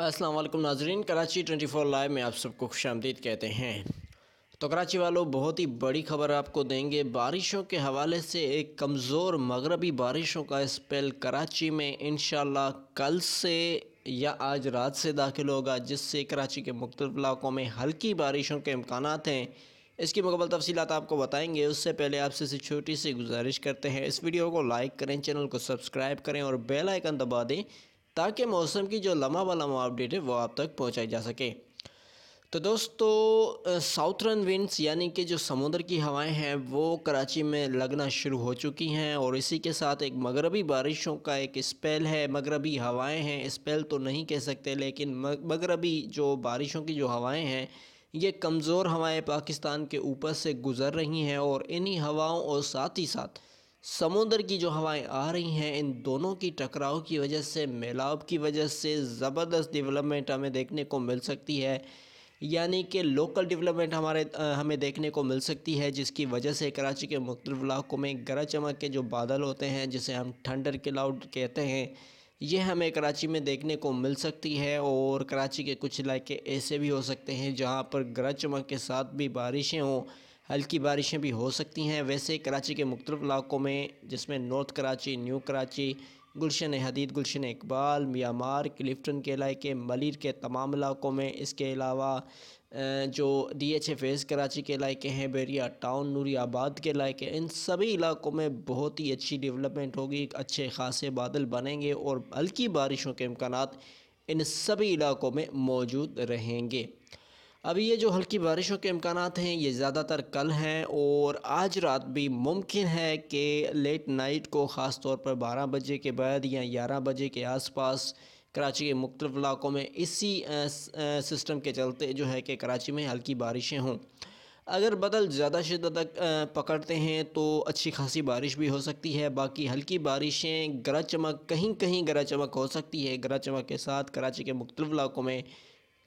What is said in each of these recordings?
असलम नाजरीन कराची 24 लाइव में आप सबको खुश आमदीद कहते हैं तो कराची वालों बहुत ही बड़ी खबर आपको देंगे बारिशों के हवाले से एक कमज़ोर मगरबी बारिशों का स्पेल कराची में इन कल से या आज रात से दाखिल होगा जिससे कराची के मुख्तु इलाकों में हल्की बारिशों के इम्कान हैं इसकी मुकम्मल तफसीत आपको बताएंगे उससे पहले आपसे इसे छोटी सी गुजारिश करते हैं इस वीडियो को लाइक करें चैनल को सब्सक्राइब करें और बेल आइकन दबा दें ताकि मौसम की जो लम्हा वाला लम्हा अपडेट है वो आप तक पहुँचाई जा सके तो दोस्तों साउथर्न विंड्स यानी कि जो समुद्र की हवाएं हैं वो कराची में लगना शुरू हो चुकी हैं और इसी के साथ एक मगरबी बारिशों का एक स्पेल है मगरबी हवाएं हैं स्पेल तो नहीं कह सकते लेकिन मगरबी जो बारिशों की जो हवाएं हैं ये कमज़ोर हवाएं पाकिस्तान के ऊपर से गुज़र रही हैं और इन्हीं हवाओं और साथ ही साथ समुद्र की जो हवाएं आ रही हैं इन दोनों की टकराव की वजह से मेलाब की वजह से ज़बरदस्त डेवलपमेंट हमें देखने को मिल सकती है यानी कि लोकल डेवलपमेंट हमारे हमें देखने को मिल सकती है जिसकी वजह से कराची के मुख्तलिफ़ इलाकों में गरज चमक के जो बादल होते हैं जिसे हम ठंडर क्लाउड कहते हैं ये हमें कराची में देखने को मिल सकती है और कराची के कुछ इलाके ऐसे भी हो सकते हैं जहाँ पर गरज चमक के साथ भी बारिशें हों हल्की बारिशें भी हो सकती हैं वैसे कराची के मुख्तु इलाकों में जिसमें north Karachi new Karachi Gulshan Hadid Gulshan Iqbal Myanmar Clifton के इलाके मलिर के तमाम इलाकों में इसके अलावा जो D H F S Karachi के इलाके हैं बेरिया टाउन नूरी आबाद के इलाके इन सभी इलाकों में बहुत ही अच्छी डेवलपमेंट होगी अच्छे खासे बादल बनेंगे और हल्की बारिशों के इम्कान इन सभी इलाकों में मौजूद रहेंगे अभी ये जो हल्की बारिशों के इम्कान हैं ये ज़्यादातर कल हैं और आज रात भी मुमकिन है कि लेट नाइट को ख़ास तौर पर 12 बजे के बाद या 11 बजे के आसपास कराची के मुख्तलिफ़ इलाकों में इसी सिस्टम के चलते जो है कि कराची में हल्की बारिशें हों अगर बदल ज़्यादा शिदत तक पकड़ते हैं तो अच्छी खासी बारिश भी हो सकती है बाकी हल्की बारिशें गरज चमक कहीं कहीं गरज चमक हो सकती है गरज चमक के साथ कराची के मुख्तलिफ़ इलाकों में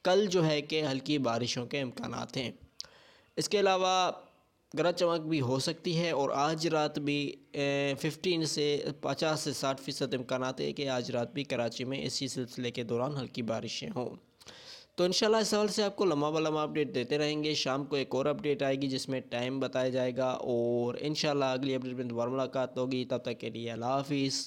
कल जो है कि हल्की बारिशों के इम्कान हैं इसके अलावा गरज चमक भी हो सकती है और आज रात भी फिफ्टीन से पचास से साठ फ़ीसद इम्कान है कि आज रात भी कराची में इसी सिलसिले के दौरान हल्की बारिशें हों तो इन इस हवाले से आपको लम्बा व लम्बा अपडेट देते रहेंगे शाम को एक और अपडेट आएगी जिसमें टाइम बताया जाएगा और इन अगली अपडेट में दोबारा मुलाकात होगी तब तक के लिए अला हाफिज़